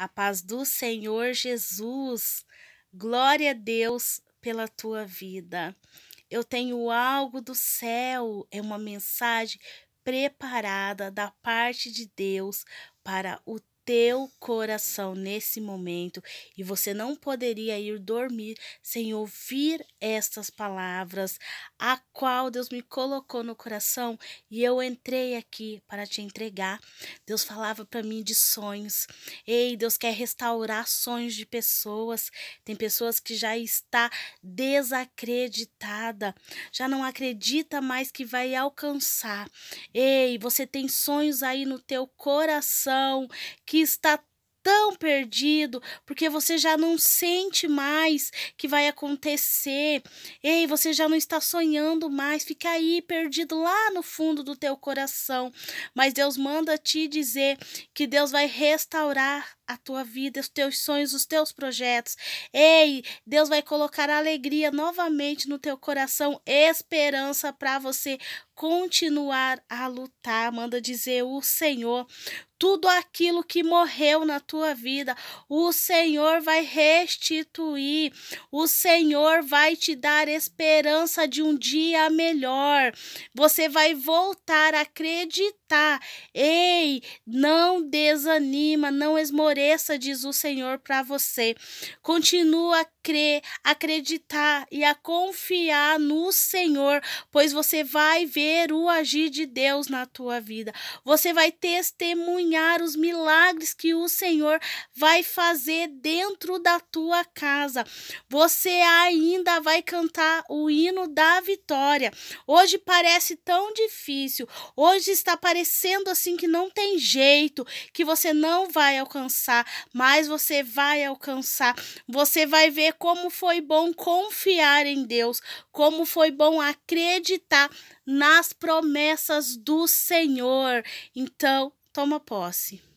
A paz do Senhor Jesus. Glória a Deus pela tua vida. Eu tenho algo do céu, é uma mensagem preparada da parte de Deus para o teu coração nesse momento e você não poderia ir dormir sem ouvir estas palavras, a qual Deus me colocou no coração e eu entrei aqui para te entregar. Deus falava para mim de sonhos. Ei, Deus quer restaurar sonhos de pessoas. Tem pessoas que já está desacreditada, já não acredita mais que vai alcançar. Ei, você tem sonhos aí no teu coração que está tão perdido, porque você já não sente mais que vai acontecer. Ei, você já não está sonhando mais, fica aí perdido lá no fundo do teu coração. Mas Deus manda te dizer que Deus vai restaurar a tua vida, os teus sonhos, os teus projetos. Ei, Deus vai colocar alegria novamente no teu coração, esperança para você continuar a lutar. Manda dizer o Senhor, tudo aquilo que morreu na tua vida, o Senhor vai restituir. O Senhor vai te dar esperança de um dia melhor. Você vai voltar a acreditar levantar. Tá, Ei, não desanima, não esmoreça, diz o Senhor para você. Continua a crer, acreditar e a confiar no Senhor, pois você vai ver o agir de Deus na tua vida. Você vai testemunhar os milagres que o Senhor vai fazer dentro da tua casa. Você ainda vai cantar o hino da vitória. Hoje parece tão difícil, hoje está parecendo parecendo assim que não tem jeito, que você não vai alcançar, mas você vai alcançar. Você vai ver como foi bom confiar em Deus, como foi bom acreditar nas promessas do Senhor. Então, toma posse.